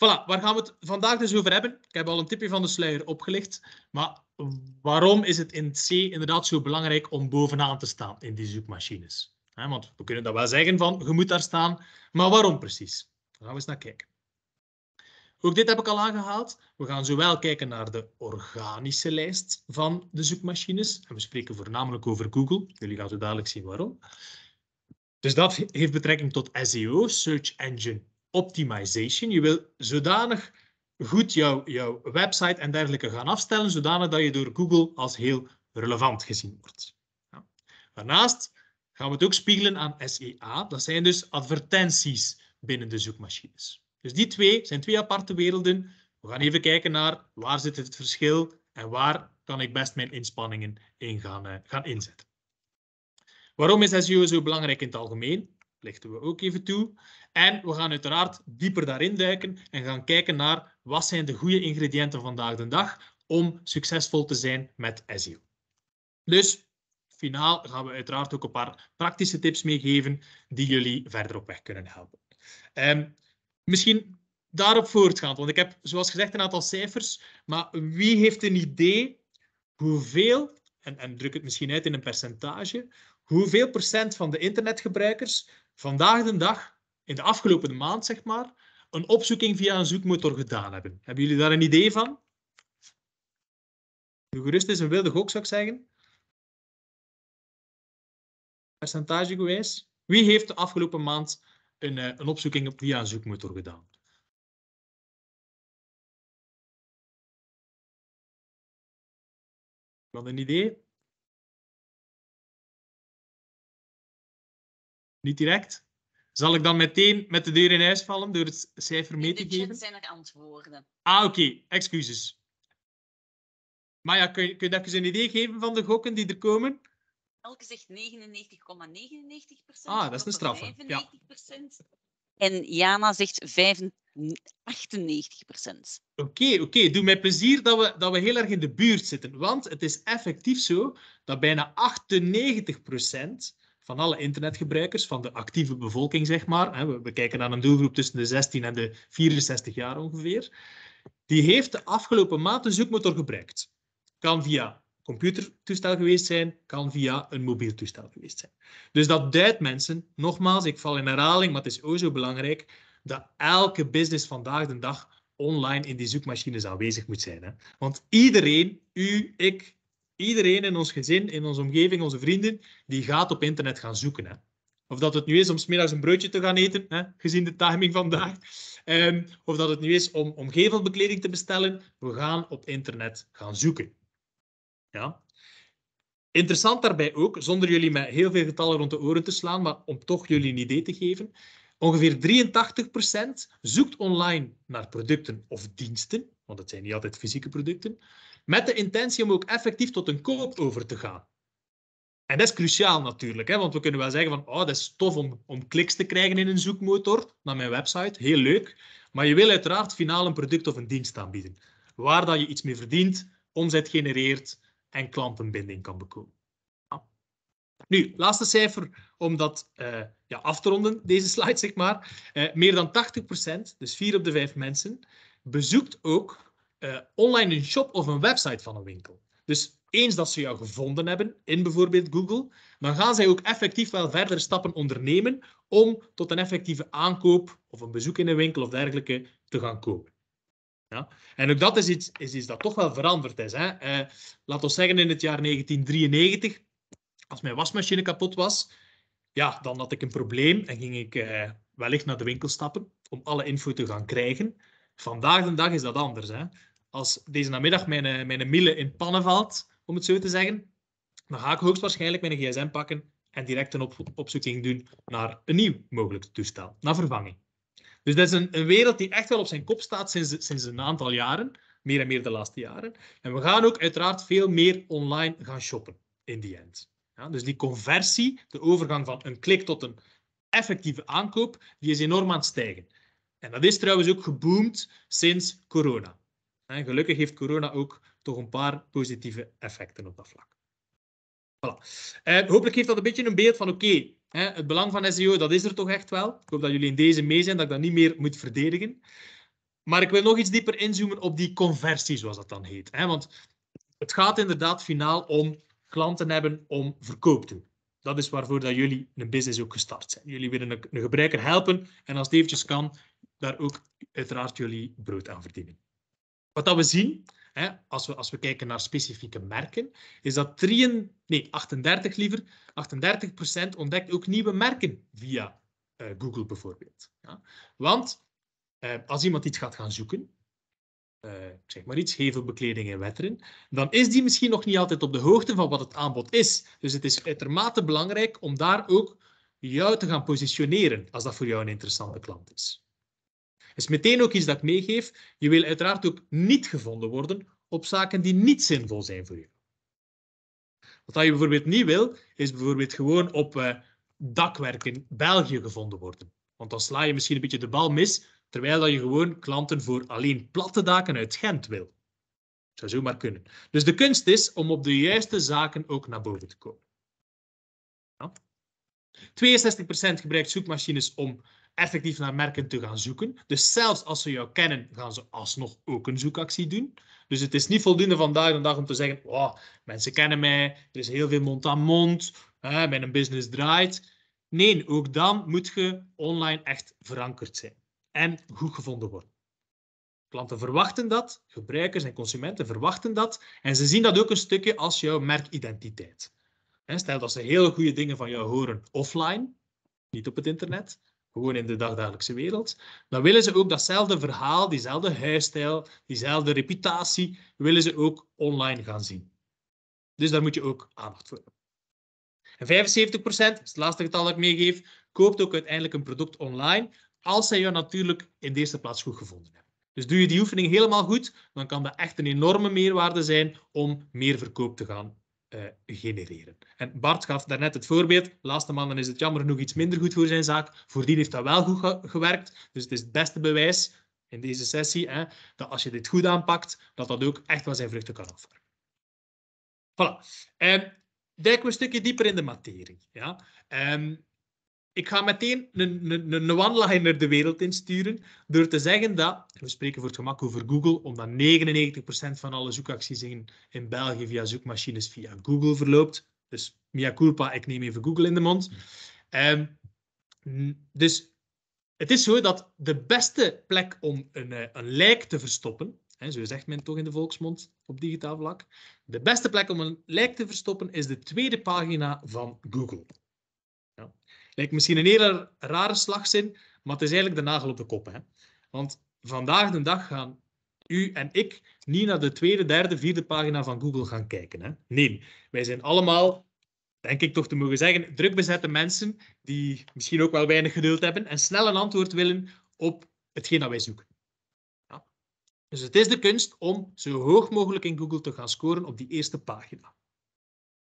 Voilà, waar gaan we het vandaag dus over hebben? Ik heb al een tipje van de sluier opgelicht. Maar waarom is het in C inderdaad zo belangrijk om bovenaan te staan in die zoekmachines? want we kunnen dat wel zeggen van, je moet daar staan. Maar waarom precies? Daar gaan we eens naar kijken. Ook dit heb ik al aangehaald. We gaan zowel kijken naar de organische lijst van de zoekmachines. En we spreken voornamelijk over Google. Jullie gaan zo dadelijk zien waarom. Dus dat heeft betrekking tot SEO, Search Engine optimization. Je wil zodanig goed jouw, jouw website en dergelijke gaan afstellen, zodanig dat je door Google als heel relevant gezien wordt. Ja. Daarnaast gaan we het ook spiegelen aan SEA. Dat zijn dus advertenties binnen de zoekmachines. Dus die twee zijn twee aparte werelden. We gaan even kijken naar waar zit het verschil en waar kan ik best mijn inspanningen in gaan, eh, gaan inzetten. Waarom is SEO zo belangrijk in het algemeen? lichten we ook even toe. En we gaan uiteraard dieper daarin duiken en gaan kijken naar wat zijn de goede ingrediënten vandaag de dag om succesvol te zijn met SEO. Dus finaal gaan we uiteraard ook een paar praktische tips meegeven die jullie verder op weg kunnen helpen. Um, misschien daarop voortgaan, want ik heb zoals gezegd een aantal cijfers, maar wie heeft een idee hoeveel, en, en druk het misschien uit in een percentage, hoeveel procent van de internetgebruikers vandaag de dag, in de afgelopen maand zeg maar, een opzoeking via een zoekmotor gedaan hebben. Hebben jullie daar een idee van? De gerust is een wilde gok, zou ik zeggen. Percentage geweest. Wie heeft de afgelopen maand een, eh, een opzoeking via een zoekmotor gedaan? Wat een idee? Niet direct. Zal ik dan meteen met de deur in huis vallen door het cijfer mee te geven? zijn er antwoorden. Ah, oké. Excuses. Maar ja, kun je, kun je dat eens een idee geven van de gokken die er komen? Elke zegt 99,99 Ah, dat is een straffe. 95%. En Jana zegt 98 Oké, oké. Doe mij plezier dat we, dat we heel erg in de buurt zitten. Want het is effectief zo dat bijna 98 van alle internetgebruikers, van de actieve bevolking, zeg maar. We, kijken naar een doelgroep tussen de 16 en de 64 jaar ongeveer. Die heeft de afgelopen maand een zoekmotor gebruikt. Kan via computertoestel geweest zijn, kan via een mobiel toestel geweest zijn. Dus dat duidt mensen, nogmaals, ik val in herhaling, maar het is ook zo belangrijk, dat elke business vandaag de dag online in die zoekmachines aanwezig moet zijn. Hè? Want iedereen, u, ik, Iedereen in ons gezin, in onze omgeving, onze vrienden, die gaat op internet gaan zoeken. Hè. Of dat het nu is om smiddags een broodje te gaan eten, hè, gezien de timing vandaag. Ehm, of dat het nu is om, om gevelbekleding te bestellen. We gaan op internet gaan zoeken. Ja? Interessant daarbij ook, zonder jullie met heel veel getallen rond de oren te slaan, maar om toch jullie een idee te geven. Ongeveer 83% zoekt online naar producten of diensten want het zijn niet altijd fysieke producten, met de intentie om ook effectief tot een koop over te gaan. En dat is cruciaal natuurlijk, hè, want we kunnen wel zeggen van oh, dat is tof om, om kliks te krijgen in een zoekmotor naar mijn website, heel leuk. Maar je wil uiteraard finaal een product of een dienst aanbieden, waar dat je iets mee verdient, omzet genereert en klantenbinding kan bekomen. Nu, laatste cijfer om dat eh, ja, af te ronden, deze slide zeg maar. Eh, meer dan 80%, dus vier op de vijf mensen, bezoekt ook eh, online een shop of een website van een winkel. Dus eens dat ze jou gevonden hebben in bijvoorbeeld Google, dan gaan zij ook effectief wel verdere stappen ondernemen om tot een effectieve aankoop of een bezoek in een winkel of dergelijke te gaan kopen. Ja? En ook dat is iets, is dat toch wel veranderd is. Hè? we eh, zeggen, in het jaar 1993, als mijn wasmachine kapot was, ja, dan had ik een probleem en ging ik eh, wellicht naar de winkel stappen om alle info te gaan krijgen. Vandaag de dag is dat anders. Hè? Als deze namiddag mijn, eh, mijn mille in pannen valt, om het zo te zeggen, dan ga ik hoogstwaarschijnlijk mijn gsm pakken en direct een op opzoeking doen naar een nieuw mogelijk toestel, naar vervanging. Dus dat is een, een, wereld die echt wel op zijn kop staat sinds, sinds een aantal jaren, meer en meer de laatste jaren. En we gaan ook uiteraard veel meer online gaan shoppen in die end. Ja, dus die conversie, de overgang van een klik tot een effectieve aankoop, die is enorm aan het stijgen. En dat is trouwens ook geboomd sinds corona. En gelukkig heeft corona ook toch een paar positieve effecten op dat vlak. Voilà. Eh, hopelijk geeft dat een beetje een beeld van oké, het belang van SEO, dat is er toch echt wel. Ik hoop dat jullie in deze mee zijn, dat ik dat niet meer moet verdedigen. Maar ik wil nog iets dieper inzoomen op die conversie, zoals dat dan heet. Want het gaat inderdaad finaal om klanten hebben om verkoop te doen. Dat is waarvoor dat jullie een business ook gestart zijn. Jullie willen een, gebruiker helpen en als het eventjes kan, daar ook uiteraard jullie brood aan verdienen. Wat we zien, hè, als, we, als we kijken naar specifieke merken, is dat 3, nee, 38 liever, 38% ontdekt ook nieuwe merken via eh, Google bijvoorbeeld. Ja. Want eh, als iemand iets gaat gaan zoeken, eh, zeg maar iets, hevelbekleding en wetteren, dan is die misschien nog niet altijd op de hoogte van wat het aanbod is. Dus het is uitermate belangrijk om daar ook jou te gaan positioneren als dat voor jou een interessante klant is is meteen ook iets dat ik meegeef. Je wil uiteraard ook niet gevonden worden op zaken die niet zinvol zijn voor je. Wat je bijvoorbeeld niet wil, is bijvoorbeeld gewoon op uh, dakwerk in België gevonden worden. Want dan sla je misschien een beetje de bal mis, terwijl dat je gewoon klanten voor alleen platte daken uit Gent wil. Zou zomaar maar kunnen. Dus de kunst is om op de juiste zaken ook naar boven te komen. Ja. 62% gebruikt zoekmachines om effectief naar merken te gaan zoeken. Dus zelfs als ze jou kennen, gaan ze alsnog ook een zoekactie doen. Dus het is niet voldoende vandaag de dag om te zeggen: oh, mensen kennen mij, er is heel veel mond-aan-mond, -mond, mijn business draait. Nee, ook dan moet je online echt verankerd zijn en goed gevonden worden. Klanten verwachten dat, gebruikers en consumenten verwachten dat en ze zien dat ook een stukje als jouw merkidentiteit. Stel dat ze hele goede dingen van jou horen offline, niet op het internet, gewoon in de dagdagelijkse wereld, dan willen ze ook datzelfde verhaal, diezelfde huisstijl, diezelfde reputatie, willen ze ook online gaan zien. Dus daar moet je ook aandacht voor hebben. En 75%, dat is het laatste getal dat ik meegeef, koopt ook uiteindelijk een product online, als zij jou natuurlijk in de eerste plaats goed gevonden hebben. Dus doe je die oefening helemaal goed, dan kan dat echt een enorme meerwaarde zijn om meer verkoop te gaan eh, genereren. En Bart gaf daarnet het voorbeeld. Laatste maanden is het jammer genoeg iets minder goed voor zijn zaak. Voordien heeft dat wel goed gewerkt. Dus het is het beste bewijs in deze sessie hè, dat als je dit goed aanpakt, dat dat ook echt wel zijn vruchten kan offeren. Voilà. En eh, we een stukje dieper in de materie. Ja? Ehm, ik ga meteen een, een, een one-liner de wereld insturen door te zeggen dat, we spreken voor het gemak over Google, omdat 99% van alle zoekacties in, in België via zoekmachines via Google verloopt. Dus mia culpa, ik neem even Google in de mond. Ehm, dus het is zo dat de beste plek om een, eh, een lijk te verstoppen, hè, zo zegt men toch in de volksmond op digitaal vlak, de beste plek om een lijk te verstoppen is de tweede pagina van Google. Lijkt misschien een hele rare slagzin, maar het is eigenlijk de nagel op de kop. Hè? Want vandaag de dag gaan u en ik niet naar de tweede, derde, vierde pagina van Google gaan kijken. Hè? Nee, wij zijn allemaal denk ik toch te mogen zeggen, drukbezette mensen die misschien ook wel weinig geduld hebben en snel een antwoord willen op hetgeen dat wij zoeken. Dus het is de kunst om zo hoog mogelijk in Google te gaan scoren op die eerste pagina.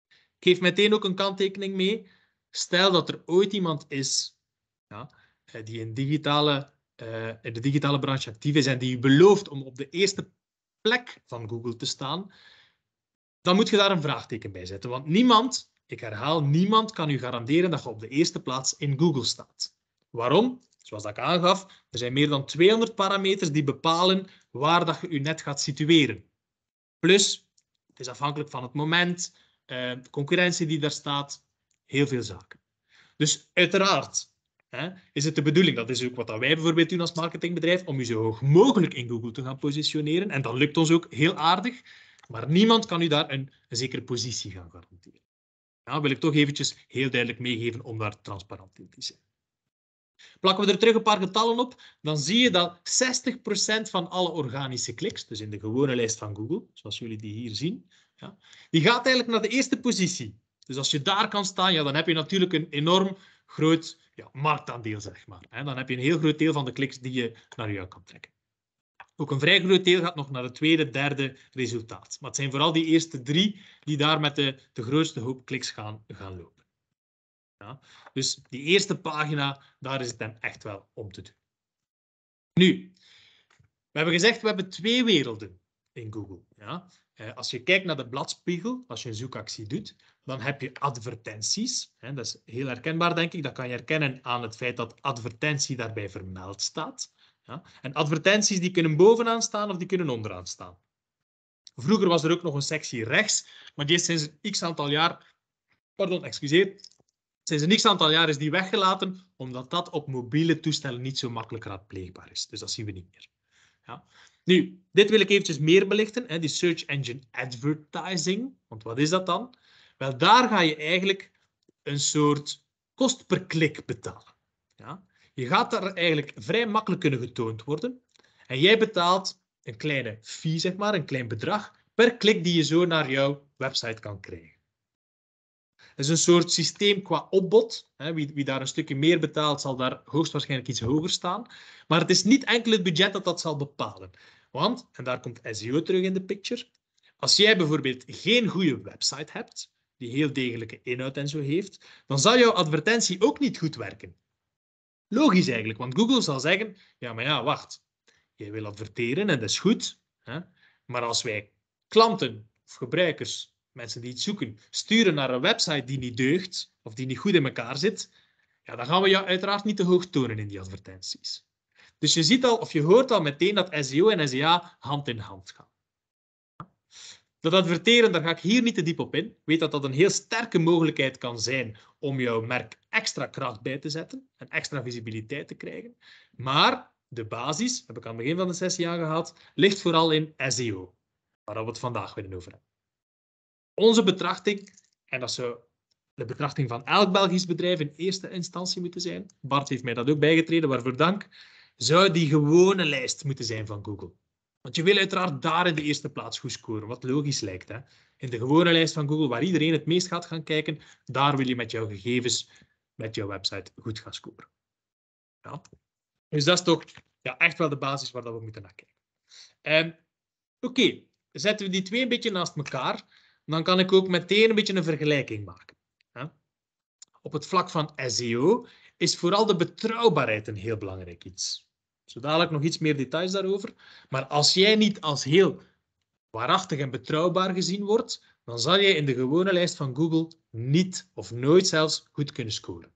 Ik geef meteen ook een kanttekening mee stel dat er ooit iemand is ja, eh, die in, digitale, eh, in de digitale branche actief is en die u belooft om op de eerste plek van Google te staan, dan moet je daar een vraagteken bij zetten. Want niemand, ik herhaal, niemand kan u garanderen dat je op de eerste plaats in Google staat. Waarom? Zoals dat ik aangaf, er zijn meer dan 200 parameters die bepalen waar dat je je net gaat situeren. Plus, het is afhankelijk van het moment, eh, de concurrentie die daar staat, heel veel zaken. Dus uiteraard hè, is het de bedoeling, dat is ook wat wij bijvoorbeeld doen als marketingbedrijf, om u zo hoog mogelijk in Google te gaan positioneren. En dat lukt ons ook heel aardig, maar niemand kan u daar een, zekere positie gaan garanderen. Dat wil ik toch eventjes heel duidelijk meegeven om daar transparant in te zijn. Plakken we er terug een paar getallen op, dan zie je dat 60% van alle organische kliks, dus in de gewone lijst van Google, zoals jullie die hier zien, ja, die gaat eigenlijk naar de eerste positie. Dus als je daar kan staan, ja, dan heb je natuurlijk een enorm groot ja, marktaandeel, zeg maar. dan heb je een heel groot deel van de kliks die je naar jou kan trekken. Ook een vrij groot deel gaat nog naar het tweede, derde resultaat. Maar het zijn vooral die eerste drie die daar met de, de grootste hoop kliks gaan, gaan lopen. Ja, dus die eerste pagina, daar is het dan echt wel om te doen. Nu, we hebben gezegd, we hebben twee werelden in Google. Ja? Eh, als je kijkt naar de bladspiegel, als je een zoekactie doet, dan heb je advertenties. dat is heel herkenbaar, denk ik. Dat kan je herkennen aan het feit dat advertentie daarbij vermeld staat. En advertenties die kunnen bovenaan staan of die kunnen onderaan staan. Vroeger was er ook nog een sectie rechts, maar die is sinds een x aantal jaar, pardon, excuseer, sinds een x aantal jaar is die weggelaten, omdat dat op mobiele toestellen niet zo makkelijk raadpleegbaar is. Dus dat zien we niet meer. Ja. Nu, dit wil ik eventjes meer belichten, hè, die Search Engine Advertising. Want wat is dat dan? Wel, daar ga je eigenlijk een soort kost per klik betalen. Ja. Je gaat daar eigenlijk vrij makkelijk kunnen getoond worden. En jij betaalt een kleine fee, zeg maar, een klein bedrag, per klik die je zo naar jouw website kan krijgen is een soort systeem qua opbod. Wie, wie, daar een stukje meer betaalt, zal daar hoogstwaarschijnlijk iets hoger staan. Maar het is niet enkel het budget dat dat zal bepalen. Want, en daar komt SEO terug in de picture, als jij bijvoorbeeld geen goede website hebt, die heel degelijke inhoud en zo heeft, dan zal jouw advertentie ook niet goed werken. Logisch eigenlijk, want Google zal zeggen, ja maar ja, wacht, jij wil adverteren en dat is goed, hè? maar als wij klanten of gebruikers mensen die iets zoeken, sturen naar een website die niet deugt of die niet goed in elkaar zit, ja, dan gaan we je uiteraard niet te hoog tonen in die advertenties. Dus je ziet al of je hoort al meteen dat SEO en SEA hand in hand gaan. Dat adverteren, daar ga ik hier niet te diep op in. Weet dat dat een heel sterke mogelijkheid kan zijn om jouw merk extra kracht bij te zetten en extra visibiliteit te krijgen. Maar de basis, heb ik aan het begin van de sessie aangehaald, ligt vooral in SEO, waar we het vandaag willen over hebben onze betrachting, en dat zou de betrachting van elk Belgisch bedrijf in eerste instantie moeten zijn, Bart heeft mij dat ook bijgetreden, waarvoor dank, zou die gewone lijst moeten zijn van Google. Want je wil uiteraard daar in de eerste plaats goed scoren, wat logisch lijkt. Hè? In de gewone lijst van Google, waar iedereen het meest gaat gaan kijken, daar wil je met jouw gegevens, met jouw website goed gaan scoren. Ja. Dus dat is toch ja, echt wel de basis waar we moeten naar kijken. Ehm, oké, zetten we die twee een beetje naast elkaar dan kan ik ook meteen een beetje een vergelijking maken. Op het vlak van SEO is vooral de betrouwbaarheid een heel belangrijk iets. Zo dadelijk nog iets meer details daarover. Maar als jij niet als heel waarachtig en betrouwbaar gezien wordt, dan zal jij in de gewone lijst van Google niet of nooit zelfs goed kunnen scoren.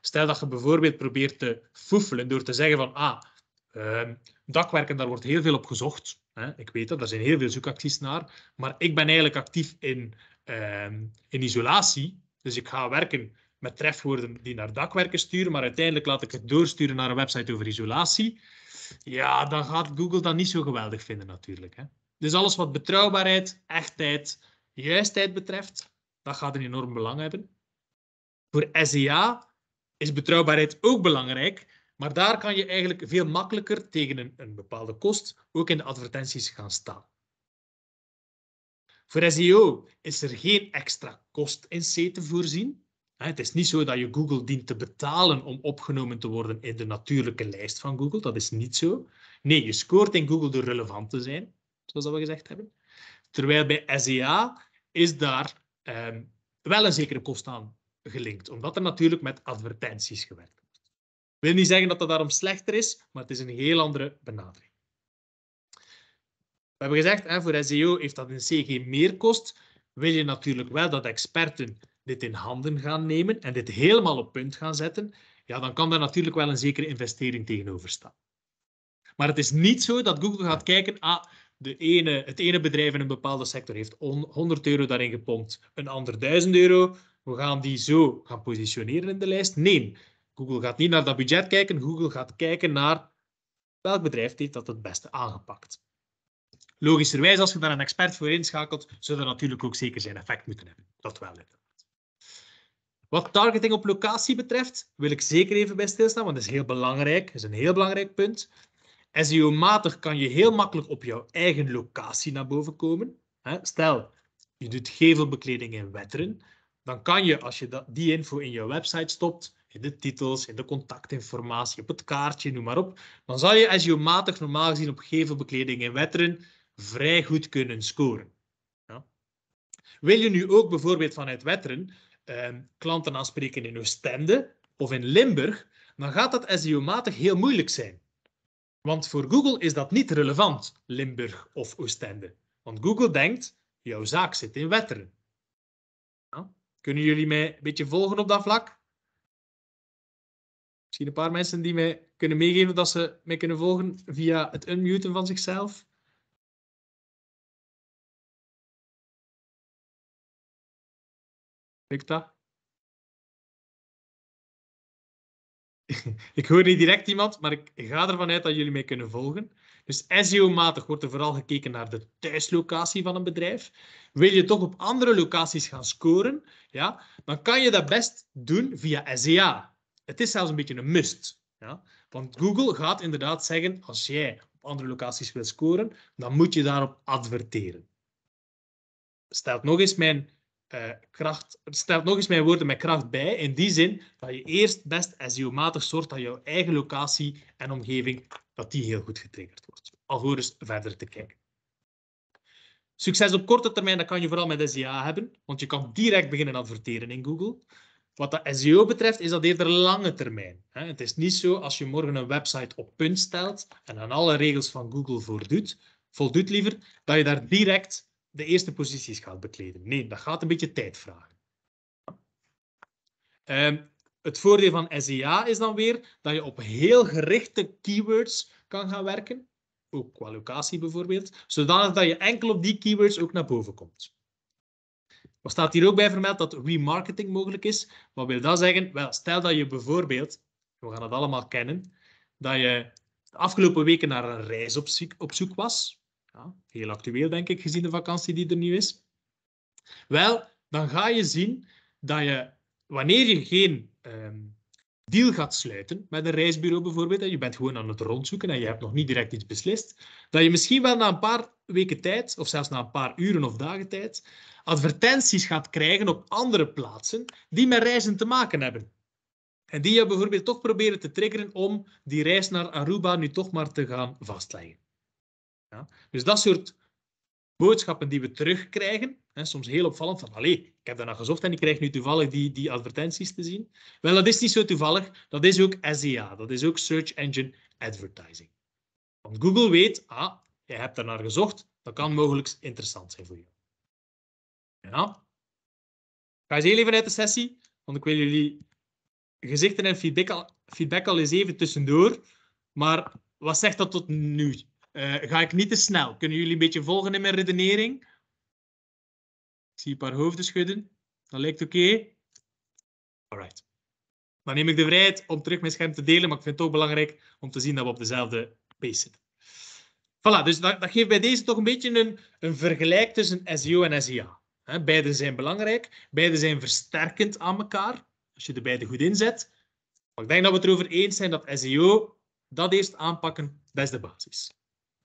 Stel dat je bijvoorbeeld probeert te foefelen door te zeggen van ah, Ehm, dakwerken, daar wordt heel veel op gezocht. Hè. Ik weet dat, er zijn heel veel zoekacties naar. Maar ik ben eigenlijk actief in, ehm, in isolatie. Dus ik ga werken met trefwoorden die naar dakwerken sturen, maar uiteindelijk laat ik het doorsturen naar een website over isolatie. Ja, dan gaat Google dat niet zo geweldig vinden natuurlijk. Hè. Dus alles wat betrouwbaarheid, echtheid, juistheid betreft, dat gaat een enorm belang hebben. Voor SEA is betrouwbaarheid ook belangrijk, maar daar kan je eigenlijk veel makkelijker tegen een, een bepaalde kost ook in de advertenties gaan staan. Voor SEO is er geen extra kost in C te voorzien. Het is niet zo dat je Google dient te betalen om opgenomen te worden in de natuurlijke lijst van Google. Dat is niet zo. Nee, je scoort in Google door relevant te zijn, zoals we gezegd hebben. Terwijl bij SEA is daar ehm, wel een zekere kost aan gelinkt, omdat er natuurlijk met advertenties gewerkt wil niet zeggen dat dat daarom slechter is, maar het is een heel andere benadering. We hebben gezegd, hè, voor SEO heeft dat een CG kost. Wil je natuurlijk wel dat experten dit in handen gaan nemen en dit helemaal op punt gaan zetten, ja, dan kan daar natuurlijk wel een zekere investering tegenover staan. Maar het is niet zo dat Google gaat kijken, ah, de ene, het ene bedrijf in een bepaalde sector heeft 100 euro daarin gepompt, een ander 1000 euro. We gaan die zo gaan positioneren in de lijst. Nee, Google gaat niet naar dat budget kijken. Google gaat kijken naar welk bedrijf heeft dat het beste aangepakt. Logischerwijs, als je daar een expert voor inschakelt, zullen dat natuurlijk ook zeker zijn effect moeten hebben. Dat wel inderdaad. Wat targeting op locatie betreft, wil ik zeker even bij stilstaan, want dat is heel belangrijk. Dat is een heel belangrijk punt. SEO-matig kan je heel makkelijk op jouw eigen locatie naar boven komen. Stel, je doet gevelbekleding in Wetteren, dan kan je, als je die info in je website stopt, in de titels, in de contactinformatie, op het kaartje, noem maar op, dan zal je SEO-matig normaal gezien op gevelbekleding in wetteren vrij goed kunnen scoren. Ja. Wil je nu ook bijvoorbeeld vanuit wetteren ehm, klanten aanspreken in Oostende of in Limburg, dan gaat dat SEO-matig heel moeilijk zijn. Want voor Google is dat niet relevant, Limburg of Oostende. Want Google denkt, jouw zaak zit in Wetteren. Ja. Kunnen jullie mij een beetje volgen op dat vlak? misschien een paar mensen die mij kunnen meegeven dat ze mij kunnen volgen via het unmuten van zichzelf. Lukt dat? ik hoor niet direct iemand, maar ik ga ervan uit dat jullie mij kunnen volgen. Dus SEO-matig wordt er vooral gekeken naar de thuislocatie van een bedrijf. Wil je toch op andere locaties gaan scoren, ja, dan kan je dat best doen via SEA. Het is zelfs een beetje een must. Ja? Want Google gaat inderdaad zeggen, als jij op andere locaties wil scoren, dan moet je daarop adverteren. Stelt nog eens mijn, eh, kracht, stelt nog eens mijn woorden met kracht bij, in die zin dat je eerst best SEO-matig zorgt dat jouw eigen locatie en omgeving dat die heel goed getriggerd wordt. Alvorens verder te kijken. Succes op korte termijn, dat kan je vooral met SEA hebben, want je kan direct beginnen adverteren in Google. Wat dat SEO betreft is dat eerder lange termijn. Het is niet zo als je morgen een website op punt stelt en aan alle regels van Google voldoet, voldoet liever, dat je daar direct de eerste posities gaat bekleden. Nee, dat gaat een beetje tijd vragen. Ehm, het voordeel van SEA is dan weer dat je op heel gerichte keywords kan gaan werken, ook qua locatie bijvoorbeeld, zodanig dat je enkel op die keywords ook naar boven komt. Er staat hier ook bij vermeld dat remarketing mogelijk is. Wat wil dat zeggen? Wel, stel dat je bijvoorbeeld, we gaan het allemaal kennen, dat je de afgelopen weken naar een reis op zoek, op zoek was. Ja, heel actueel, denk ik, gezien de vakantie die er nu is. Wel, dan ga je zien dat je, wanneer je geen ehm, deal gaat sluiten met een reisbureau bijvoorbeeld, en je bent gewoon aan het rondzoeken en je hebt nog niet direct iets beslist, dat je misschien wel na een paar weken tijd, of zelfs na een paar uren of dagen tijd, advertenties gaat krijgen op andere plaatsen die met reizen te maken hebben. En die je bijvoorbeeld toch proberen te triggeren om die reis naar Aruba nu toch maar te gaan vastleggen. Ja? Dus dat soort boodschappen die we terugkrijgen, hè, soms heel opvallend van, allee, ik heb daarna gezocht en ik krijg nu toevallig die, die advertenties te zien. Wel, dat is niet zo toevallig, dat is ook SEA, dat is ook Search Engine Advertising. Want Google weet, ah, je hebt daarnaar gezocht, dat kan mogelijk interessant zijn voor je. Ja. ga eens even uit de sessie, want ik wil jullie gezichten en feedback al, feedback al eens even tussendoor. Maar wat zegt dat tot nu? Eh, ga ik niet te snel? Kunnen jullie een beetje volgen in mijn redenering? Ik zie een paar hoofden schudden. Dat lijkt oké. Okay. Alright. Dan neem ik de vrijheid om terug mijn scherm te delen, maar ik vind het ook belangrijk om te zien dat we op dezelfde pace zitten. Voilà, dus dat, dat geeft bij deze toch een beetje een, een vergelijk tussen SEO en SEA beide zijn belangrijk, beide zijn versterkend aan elkaar, als je de beide goed inzet. Maar ik denk dat we het erover eens zijn dat SEO, dat eerst aanpakken, dat is de basis.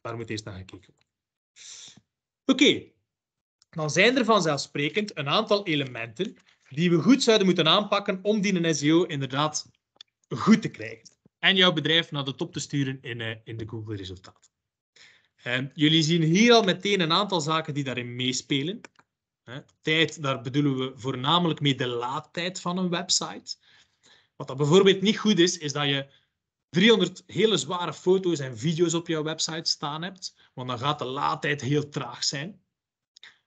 Daar moet eerst naar gekeken worden. Oké, dan zijn er vanzelfsprekend een aantal elementen die we goed zouden moeten aanpakken om die een SEO inderdaad goed te krijgen. En jouw bedrijf naar de top te sturen in, eh, in de Google-resultaten. Ehm, jullie zien hier al meteen een aantal zaken die daarin meespelen. Tijd, daar bedoelen we voornamelijk mee de laadtijd van een website. Wat dat bijvoorbeeld niet goed is, is dat je 300 hele zware foto's en video's op jouw website staan hebt, want dan gaat de laadtijd heel traag zijn.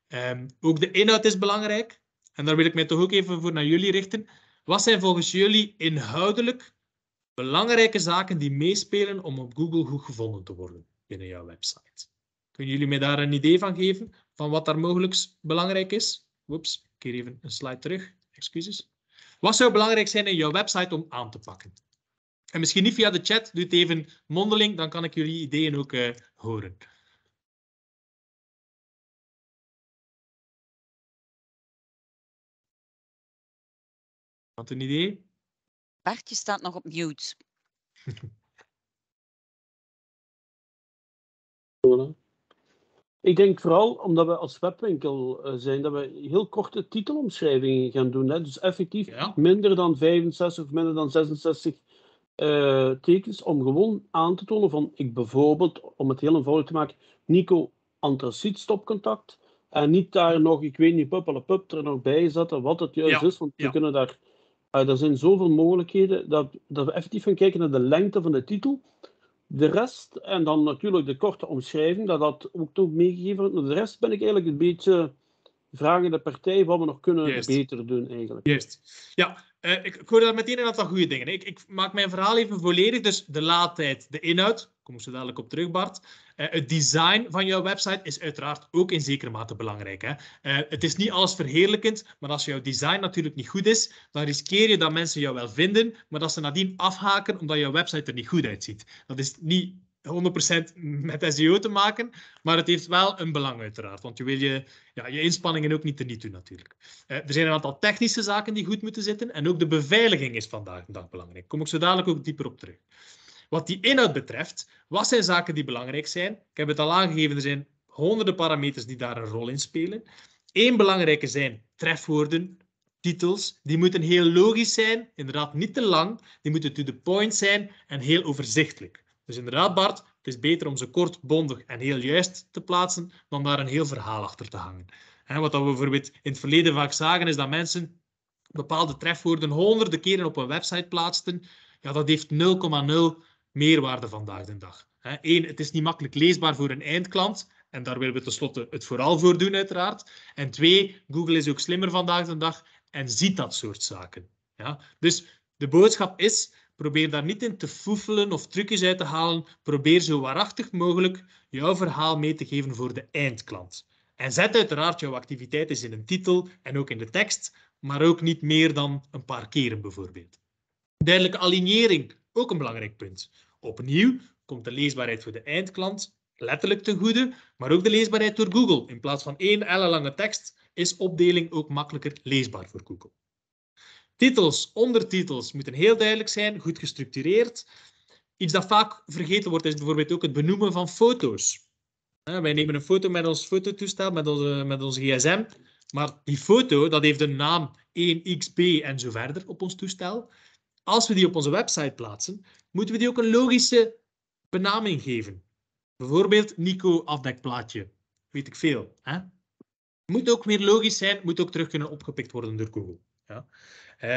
Ehm, ook de inhoud is belangrijk. En daar wil ik mij toch ook even voor naar jullie richten. Wat zijn volgens jullie inhoudelijk belangrijke zaken die meespelen om op Google goed gevonden te worden binnen jouw website? Kunnen jullie mij daar een idee van geven? van wat daar mogelijk belangrijk is. Oeps, ik keer even een slide terug, excuses. Wat zou belangrijk zijn in jouw website om aan te pakken? En misschien niet via de chat, doe het even mondeling, dan kan ik jullie ideeën ook eh, horen. Wat een idee? Bartje staat nog op mute. voilà. Ik denk vooral omdat we als webwinkel eh, zijn, dat we heel korte titelomschrijvingen gaan doen. Hè? Dus effectief minder dan 65 of minder dan 66 eh, tekens om gewoon aan te tonen van ik bijvoorbeeld, om het heel eenvoudig te maken, Nico Antraciet stopcontact. En niet daar nog, ik weet niet, pup, pup er nog bij zetten, wat het juist is. Want we kunnen daar, er eh, zijn zoveel mogelijkheden dat, dat we effectief gaan kijken naar de lengte van de titel de rest, en dan natuurlijk de korte omschrijving, dat dat ook nog meegegeven wordt. de rest ben ik eigenlijk een beetje vragen de partij wat we nog kunnen beter doen eigenlijk. Juist. Ja, eh, ik, ik hoorde daar meteen een aantal goede dingen. Ik, ik, maak mijn verhaal even volledig. Dus de laadtijd, de inhoud, kom ik zo dadelijk op terug, Bart. Eh, het design van jouw website is uiteraard ook in zekere mate belangrijk. Hè? Eh, het is niet alles verheerlijkend, maar als jouw design natuurlijk niet goed is, dan riskeer je dat mensen jou wel vinden, maar dat ze nadien afhaken omdat jouw website er niet goed uitziet. Dat is niet 100% met SEO te maken, maar het heeft wel een belang uiteraard, want je wil je, ja, je inspanningen ook niet niet doen natuurlijk. Eh, er zijn een aantal technische zaken die goed moeten zitten en ook de beveiliging is vandaag de dag belangrijk. Kom ik zo dadelijk ook dieper op terug. Wat die inhoud betreft, wat zijn zaken die belangrijk zijn? Ik heb het al aangegeven, er zijn honderden parameters die daar een rol in spelen. Eén belangrijke zijn trefwoorden, titels. Die moeten heel logisch zijn, inderdaad niet te lang. Die moeten to the point zijn en heel overzichtelijk. Dus inderdaad, Bart, het is beter om ze kort, bondig en heel juist te plaatsen dan daar een heel verhaal achter te hangen. wat we bijvoorbeeld in het verleden vaak zagen, is dat mensen bepaalde trefwoorden honderden keren op een website plaatsten. Ja, dat heeft 0,0 meerwaarde vandaag de dag. Eén, het is niet makkelijk leesbaar voor een eindklant. En daar willen we tenslotte het vooral voor doen, uiteraard. En twee, Google is ook slimmer vandaag de dag en ziet dat soort zaken. Ja? Dus de boodschap is, probeer daar niet in te foefelen of trucjes uit te halen. Probeer zo waarachtig mogelijk jouw verhaal mee te geven voor de eindklant. En zet uiteraard jouw activiteiten in een titel en ook in de tekst, maar ook niet meer dan een paar keren bijvoorbeeld. Duidelijke alignering, ook een belangrijk punt. Opnieuw komt de leesbaarheid voor de eindklant letterlijk ten goede, maar ook de leesbaarheid door Google. In plaats van één ellenlange tekst is opdeling ook makkelijker leesbaar voor Google. Titels, ondertitels moeten heel duidelijk zijn, goed gestructureerd. Iets dat vaak vergeten wordt is bijvoorbeeld ook het benoemen van foto's. Eh, wij nemen een foto met ons fototoestel, met onze, met onze gsm, maar die foto dat heeft een naam 1xb en zo verder op ons toestel als we die op onze website plaatsen, moeten we die ook een logische benaming geven. Bijvoorbeeld Nico afdekplaatje. Weet ik veel. Hè? Moet ook meer logisch zijn, moet ook terug kunnen opgepikt worden door Google. Ja.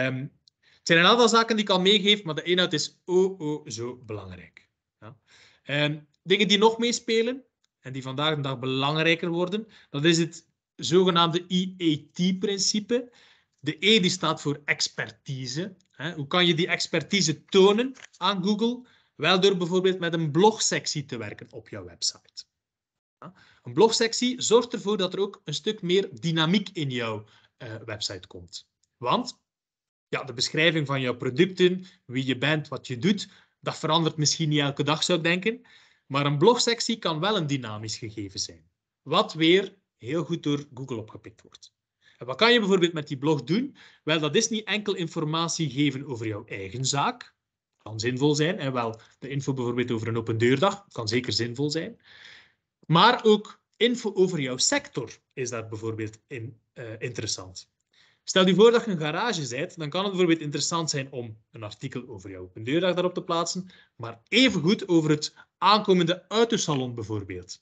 Um, het zijn een aantal zaken die ik al meegeef, maar de inhoud is oh, oh zo belangrijk. Ja. Ehm, dingen die nog meespelen en die vandaag de dag belangrijker worden, dat is het zogenaamde eat principe De E die staat voor expertise. Hoe kan je die expertise tonen aan Google? Wel door bijvoorbeeld met een blogsectie te werken op jouw website. Een blogsectie zorgt ervoor dat er ook een stuk meer dynamiek in jouw eh, website komt. Want ja, de beschrijving van jouw producten, wie je bent, wat je doet, dat verandert misschien niet elke dag, zou ik denken. Maar een blogsectie kan wel een dynamisch gegeven zijn. Wat weer heel goed door Google opgepikt wordt wat kan je bijvoorbeeld met die blog doen? Wel, dat is niet enkel informatie geven over jouw eigen zaak. Kan zinvol zijn. En wel, de info bijvoorbeeld over een open deurdag kan zeker zinvol zijn. Maar ook info over jouw sector is daar bijvoorbeeld eh, interessant. Stel je voor dat je een garage bent, dan kan het bijvoorbeeld interessant zijn om een artikel over jouw open deurdag daarop te plaatsen, maar evengoed over het aankomende autosalon bijvoorbeeld.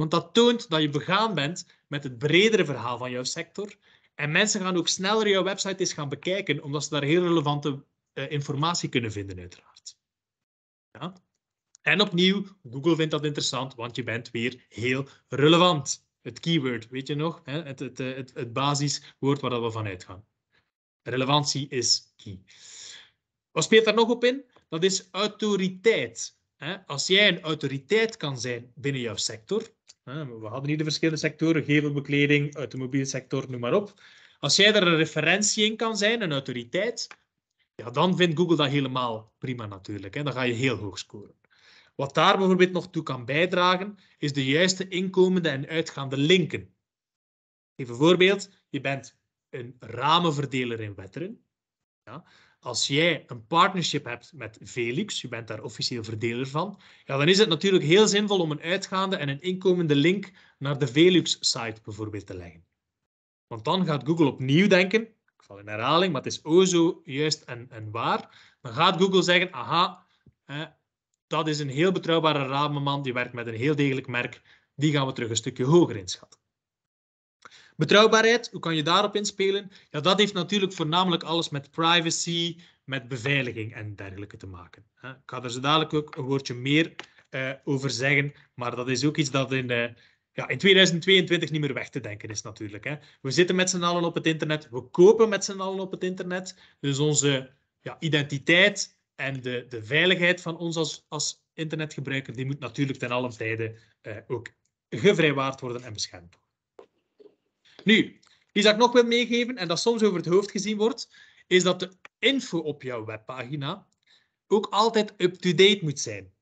Want dat toont dat je begaan bent met het bredere verhaal van jouw sector. En mensen gaan ook sneller jouw website eens gaan bekijken, omdat ze daar heel relevante eh, informatie kunnen vinden, uiteraard. Ja? En opnieuw, Google vindt dat interessant, want je bent weer heel relevant. Het keyword, weet je nog? Hè? Het, het, eh, het, basiswoord waar we vanuit gaan. Relevantie is key. Wat speelt daar nog op in? Dat is autoriteit. Als jij een autoriteit kan zijn binnen jouw sector, we hadden hier de verschillende sectoren, gevelbekleding, automobielsector, noem maar op. Als jij daar een referentie in kan zijn, een autoriteit, ja, dan vindt Google dat helemaal prima natuurlijk. Hè. Dan ga je heel hoog scoren. Wat daar bijvoorbeeld nog toe kan bijdragen, is de juiste inkomende en uitgaande linken. Even voorbeeld, je bent een ramenverdeler in Wetteren. Ja als jij een partnership hebt met Velux, je bent daar officieel verdeler van, ja, dan is het natuurlijk heel zinvol om een uitgaande en een inkomende link naar de Velux-site bijvoorbeeld te leggen. Want dan gaat Google opnieuw denken, ik val in herhaling, maar het is o zo juist en, en waar, dan gaat Google zeggen, aha, dat is een heel betrouwbare ramenman, die werkt met een heel degelijk merk, die gaan we terug een stukje hoger inschatten. Betrouwbaarheid, hoe kan je daarop inspelen? Ja, dat heeft natuurlijk voornamelijk alles met privacy, met beveiliging en dergelijke te maken. Ik ga er zo dadelijk ook een woordje meer eh, over zeggen, maar dat is ook iets dat in, eh, ja, in 2022 niet meer weg te denken is natuurlijk. Hè. We zitten met z'n allen op het internet, we kopen met z'n allen op het internet, dus onze ja, identiteit en de, de veiligheid van ons als, als internetgebruiker, die moet natuurlijk ten allen tijde eh, ook gevrijwaard worden en beschermd worden. Nu, die dat ik nog wil meegeven en dat soms over het hoofd gezien wordt, is dat de info op jouw webpagina ook altijd up-to-date moet zijn.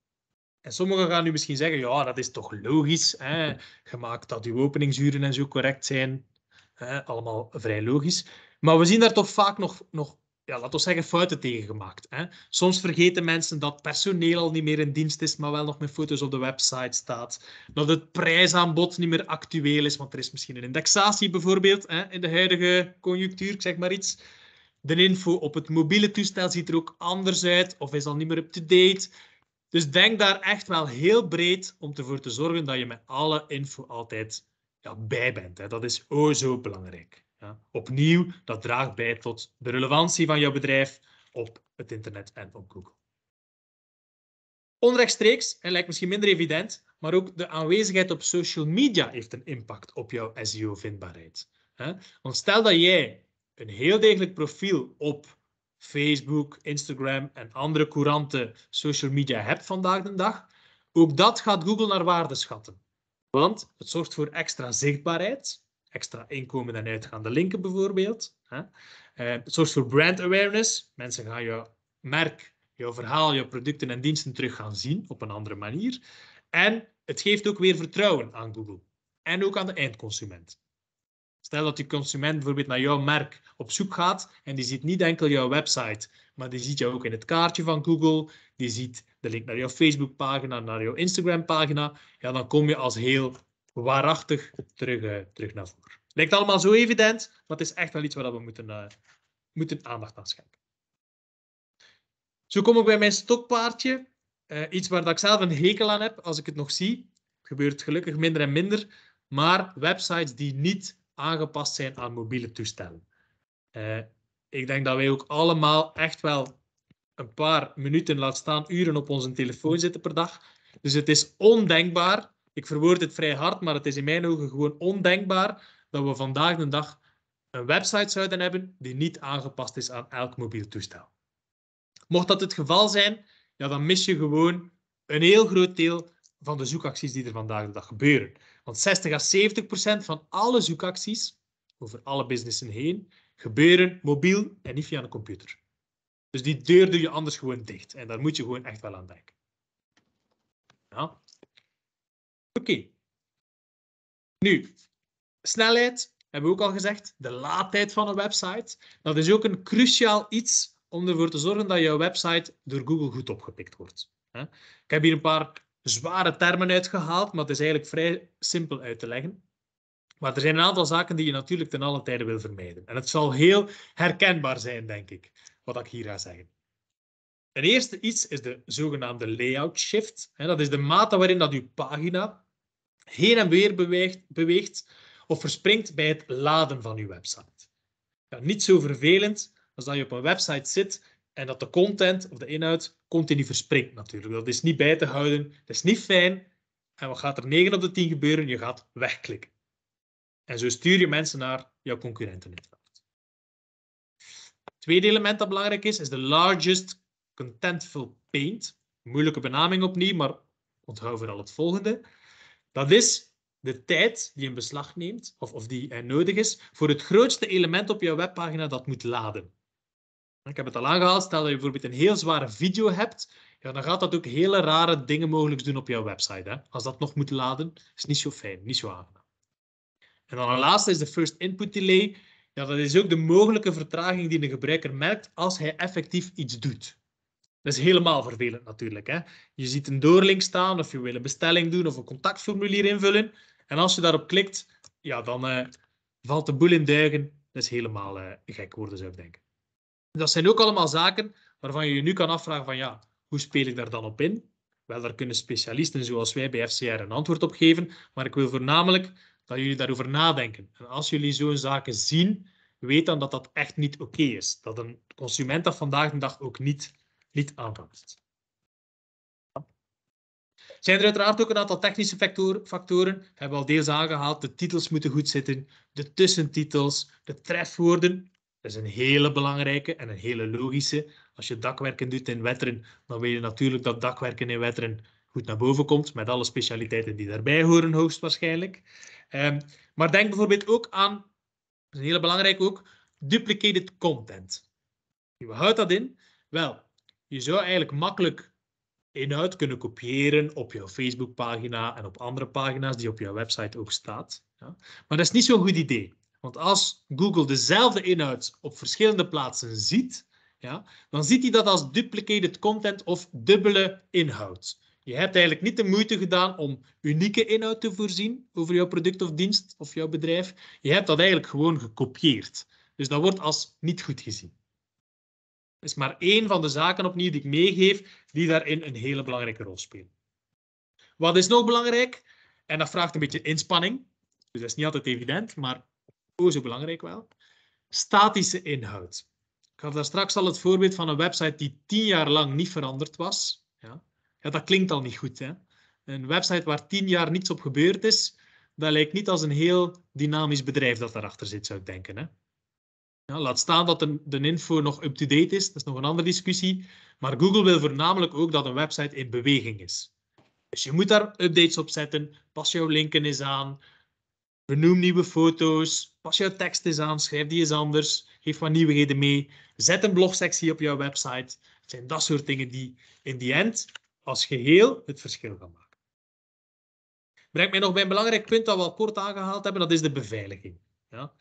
En sommigen gaan nu misschien zeggen, ja, dat is toch logisch. Hè? Je dat uw openingsuren en zo correct zijn. Hè? Allemaal vrij logisch. Maar we zien daar toch vaak nog, nog ja, laten we zeggen, fouten tegengemaakt. Hè? Soms vergeten mensen dat personeel al niet meer in dienst is, maar wel nog met foto's op de website staat. Dat het prijsaanbod niet meer actueel is, want er is misschien een indexatie bijvoorbeeld hè, in de huidige conjunctuur, ik zeg maar iets. De info op het mobiele toestel ziet er ook anders uit of is al niet meer up-to-date. Dus denk daar echt wel heel breed om ervoor te zorgen dat je met alle info altijd ja, bij bent. Hè. Dat is o zo belangrijk. Ja. Opnieuw, dat draagt bij tot de relevantie van jouw bedrijf op het internet en op Google. Onrechtstreeks, en lijkt misschien minder evident, maar ook de aanwezigheid op social media heeft een impact op jouw SEO-vindbaarheid. Want stel dat jij een heel degelijk profiel op Facebook, Instagram en andere courante social media hebt vandaag de dag, ook dat gaat Google naar waarde schatten. Want het zorgt voor extra zichtbaarheid, extra inkomen en uitgaande linken bijvoorbeeld. het zorgt voor brand awareness. Mensen gaan jouw merk, jouw verhaal, jouw producten en diensten terug gaan zien op een andere manier. En het geeft ook weer vertrouwen aan Google en ook aan de eindconsument. Stel dat die consument bijvoorbeeld naar jouw merk op zoek gaat en die ziet niet enkel jouw website, maar die ziet jou ook in het kaartje van Google, die ziet de link naar jouw Facebookpagina, naar jouw Instagram-pagina, ja, dan kom je als heel waarachtig terug, eh, terug naar voren. Lijkt allemaal zo evident, maar het is echt wel iets waar we moeten, uh, moeten aandacht aan schenken. Zo kom ik bij mijn stokpaardje. Eh, iets waar dat ik zelf een hekel aan heb als ik het nog zie. Gebeurt gelukkig minder en minder. Maar websites die niet aangepast zijn aan mobiele toestellen. ik denk dat wij ook allemaal echt wel een paar minuten, laat staan uren op onze telefoon zitten per dag. Dus het is ondenkbaar ik verwoord het vrij hard, maar het is in mijn ogen gewoon ondenkbaar dat we vandaag de dag een website zouden hebben die niet aangepast is aan elk mobiel toestel. Mocht dat het geval zijn, ja, dan mis je gewoon een heel groot deel van de zoekacties die er vandaag de dag gebeuren. Want 60 à 70 procent van alle zoekacties over alle businessen heen gebeuren mobiel en niet via een computer. Dus die deur doe je anders gewoon dicht. En daar moet je gewoon echt wel aan denken. Ja. Oké. Nu, snelheid, hebben we ook al gezegd, de laadtijd van een website. Dat is ook een cruciaal iets om ervoor te zorgen dat jouw website door Google goed opgepikt wordt. Ik heb hier een paar zware termen uitgehaald, maar het is eigenlijk vrij simpel uit te leggen. Maar er zijn een aantal zaken die je natuurlijk ten alle tijde wil vermijden. En het zal heel herkenbaar zijn, denk ik, wat ik hier ga zeggen. Een eerste iets is de zogenaamde layout shift. Dat is de mate waarin dat je pagina heen en weer beweegt, beweegt of verspringt bij het laden van uw website. Ja, niet zo vervelend als dat je op een website zit en dat de content of de inhoud continu verspringt natuurlijk. Dat is niet bij te houden, dat is niet fijn. En wat gaat er 9 op de 10 gebeuren? Je gaat wegklikken. En zo stuur je mensen naar jouw concurrenten. Het tweede element dat belangrijk is, is de largest contentful paint. Moeilijke benaming opnieuw, maar onthoud vooral het volgende. Dat is de tijd die in beslag neemt, of, of die eh, nodig is, voor het grootste element op jouw webpagina dat moet laden. Ik heb het al aangehaald, stel dat je bijvoorbeeld een heel zware video hebt, ja, dan gaat dat ook hele rare dingen mogelijk doen op jouw website. Hè? Als dat nog moet laden, is niet zo fijn, niet zo aangenaam. En dan een laatste is de first input delay. Ja, dat is ook de mogelijke vertraging die een gebruiker merkt als hij effectief iets doet. Dat is helemaal vervelend natuurlijk. Hè? Je ziet een doorlink staan of je wil een bestelling doen of een contactformulier invullen. En als je daarop klikt, ja, dan eh, valt de boel in duigen. Dat is helemaal eh, gek worden, zou ik denken. Dat zijn ook allemaal zaken waarvan je je nu kan afvragen van ja, hoe speel ik daar dan op in? Wel, daar kunnen specialisten zoals wij bij FCR een antwoord op geven, maar ik wil voornamelijk dat jullie daarover nadenken. En als jullie zo'n zaken zien, weet dan dat dat echt niet oké is. Dat een consument dat vandaag de dag ook niet niet aanpast. Zijn er uiteraard ook een aantal technische factoren, We hebben al deels aangehaald. De titels moeten goed zitten, de tussentitels, de trefwoorden. Dat is een hele belangrijke en een hele logische. Als je dakwerken doet in Wetteren, dan wil je natuurlijk dat dakwerken in Wetteren goed naar boven komt, met alle specialiteiten die daarbij horen, hoogstwaarschijnlijk. Um, maar denk bijvoorbeeld ook aan, dat is een hele belangrijke ook, duplicated content. Wat houdt dat in? Wel, je zou eigenlijk makkelijk inhoud kunnen kopiëren op jouw Facebookpagina en op andere pagina's die op jouw website ook staat. Ja. Maar dat is niet zo'n goed idee. Want als Google dezelfde inhoud op verschillende plaatsen ziet, ja, dan ziet hij dat als duplicated content of dubbele inhoud. Je hebt eigenlijk niet de moeite gedaan om unieke inhoud te voorzien over jouw product of dienst of jouw bedrijf. Je hebt dat eigenlijk gewoon gekopieerd. Dus dat wordt als niet goed gezien is maar één van de zaken opnieuw die ik meegeef, die daarin een hele belangrijke rol spelen. Wat is nog belangrijk? En dat vraagt een beetje inspanning, dus dat is niet altijd evident, maar zo belangrijk wel. Statische inhoud. Ik gaf daar straks al het voorbeeld van een website die tien jaar lang niet veranderd was. Ja, ja dat klinkt al niet goed. Hè? Een website waar tien jaar niets op gebeurd is, dat lijkt niet als een heel dynamisch bedrijf dat daarachter zit, zou ik denken. Hè? Ja, laat staan dat de, de info nog up-to-date is, dat is nog een andere discussie. Maar Google wil voornamelijk ook dat een website in beweging is. Dus je moet daar updates op zetten, pas jouw linken eens aan, benoem nieuwe foto's, pas jouw tekst eens aan, schrijf die eens anders, geef wat nieuwigheden mee, zet een blogsectie op jouw website. Het zijn dat soort dingen die in die end als geheel het verschil gaan maken. Brengt mij nog bij een belangrijk punt dat we al kort aangehaald hebben, dat is de beveiliging. Ja?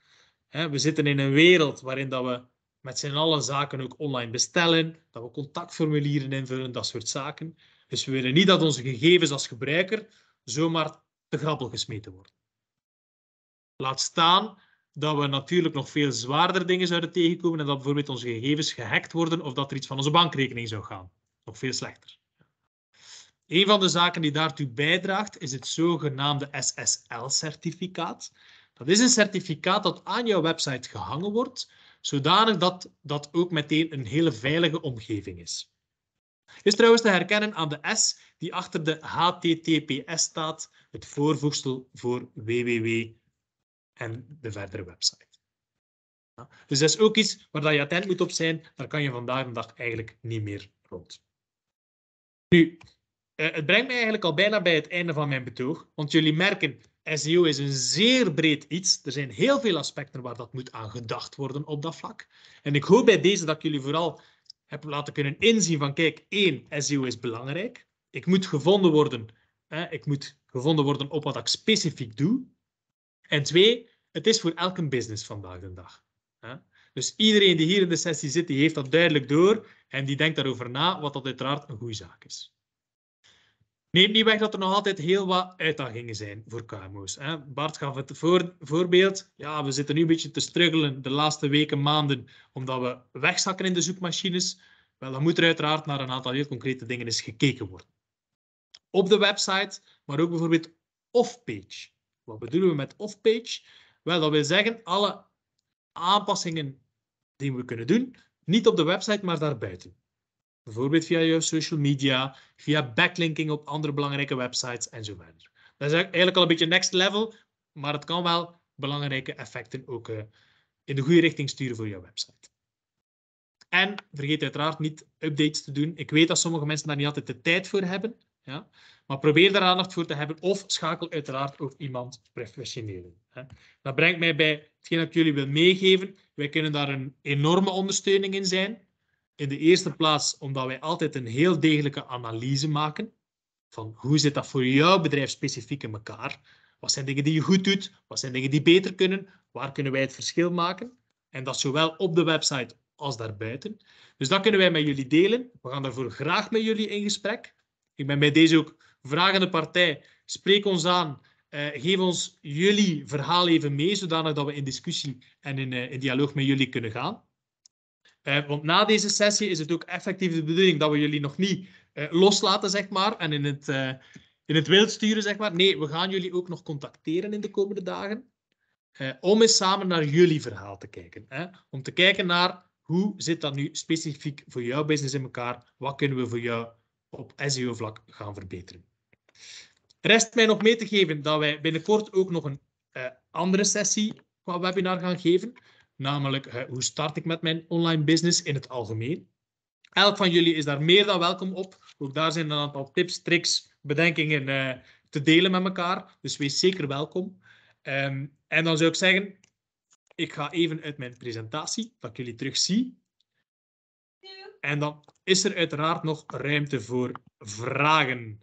Hè, we zitten in een wereld waarin dat we met z'n allen zaken ook online bestellen, dat we contactformulieren invullen, dat soort zaken. Dus we willen niet dat onze gegevens als gebruiker zomaar te grabbel gesmeten worden. Laat staan dat we natuurlijk nog veel zwaarder dingen zouden tegenkomen en dat bijvoorbeeld onze gegevens gehackt worden of dat er iets van onze bankrekening zou gaan. Nog veel slechter. Een van de zaken die daartoe bijdraagt is het zogenaamde SSL-certificaat. Dat is een certificaat dat aan jouw website gehangen wordt, zodanig dat dat ook meteen een hele veilige omgeving is. Is trouwens te herkennen aan de S die achter de HTTPS staat, het voorvoegsel voor www en de verdere website. Ja, dus dat is ook iets waar je attent moet op zijn, daar kan je vandaag de dag eigenlijk niet meer rond. Nu, eh, het brengt me eigenlijk al bijna bij het einde van mijn betoog, want jullie merken, SEO is een zeer breed iets. Er zijn heel veel aspecten waar dat moet aan gedacht worden op dat vlak. En ik hoop bij deze dat ik jullie vooral heb laten kunnen inzien van kijk, één, SEO is belangrijk. Ik moet gevonden worden. Hè, ik moet gevonden worden op wat ik specifiek doe. En twee, het is voor elke business vandaag de dag. Hè. Dus iedereen die hier in de sessie zit, die heeft dat duidelijk door en die denkt daarover na, wat dat uiteraard een goede zaak is. Neem niet weg dat er nog altijd heel wat uitdagingen zijn voor KMO's. Hè? Bart gaf het voor, voorbeeld. Ja, we zitten nu een beetje te struggelen de laatste weken, maanden, omdat we wegzakken in de zoekmachines. Wel, dan moet er uiteraard naar een aantal heel concrete dingen eens gekeken worden. Op de website, maar ook bijvoorbeeld off-page. Wat bedoelen we met off-page? Wel, dat wil zeggen alle aanpassingen die we kunnen doen, niet op de website, maar daarbuiten. Bijvoorbeeld via je social media, via backlinking op andere belangrijke websites en zo verder. Dat is eigenlijk al een beetje next level, maar het kan wel belangrijke effecten ook eh, in de goede richting sturen voor jouw website. En vergeet uiteraard niet updates te doen. Ik weet dat sommige mensen daar niet altijd de tijd voor hebben, ja? maar probeer daar aandacht voor te hebben of schakel uiteraard ook iemand professioneel in. Dat brengt mij bij hetgeen dat ik jullie wil meegeven. Wij kunnen daar een enorme ondersteuning in zijn. In de eerste plaats omdat wij altijd een heel degelijke analyse maken van hoe zit dat voor jouw bedrijf specifiek in elkaar. Wat zijn dingen die je goed doet? Wat zijn dingen die beter kunnen? Waar kunnen wij het verschil maken? En dat zowel op de website als daarbuiten. Dus dat kunnen wij met jullie delen. We gaan daarvoor graag met jullie in gesprek. Ik ben bij deze ook vragende partij. Spreek ons aan. Eh, geef ons jullie verhaal even mee, zodanig dat we in discussie en in, eh, in dialoog met jullie kunnen gaan. Eh, want na deze sessie is het ook effectief de bedoeling dat we jullie nog niet eh, loslaten, zeg maar, en in het, eh, in het wild sturen, zeg maar. Nee, we gaan jullie ook nog contacteren in de komende dagen. om eens samen naar jullie verhaal te kijken. Hè? Om te kijken naar hoe zit dat nu specifiek voor jouw business in elkaar? Wat kunnen we voor jou op SEO-vlak gaan verbeteren? Rest mij nog mee te geven dat wij binnenkort ook nog een andere sessie qua webinar gaan geven. Namelijk, hoe start ik met mijn online business in het algemeen? Elk van jullie is daar meer dan welkom op. Ook daar zijn een aantal tips, tricks, bedenkingen eh, te delen met elkaar. Dus wees zeker welkom. Ehm, en dan zou ik zeggen, ik ga even uit mijn presentatie, dat ik jullie terug zie. En dan is er uiteraard nog ruimte voor vragen.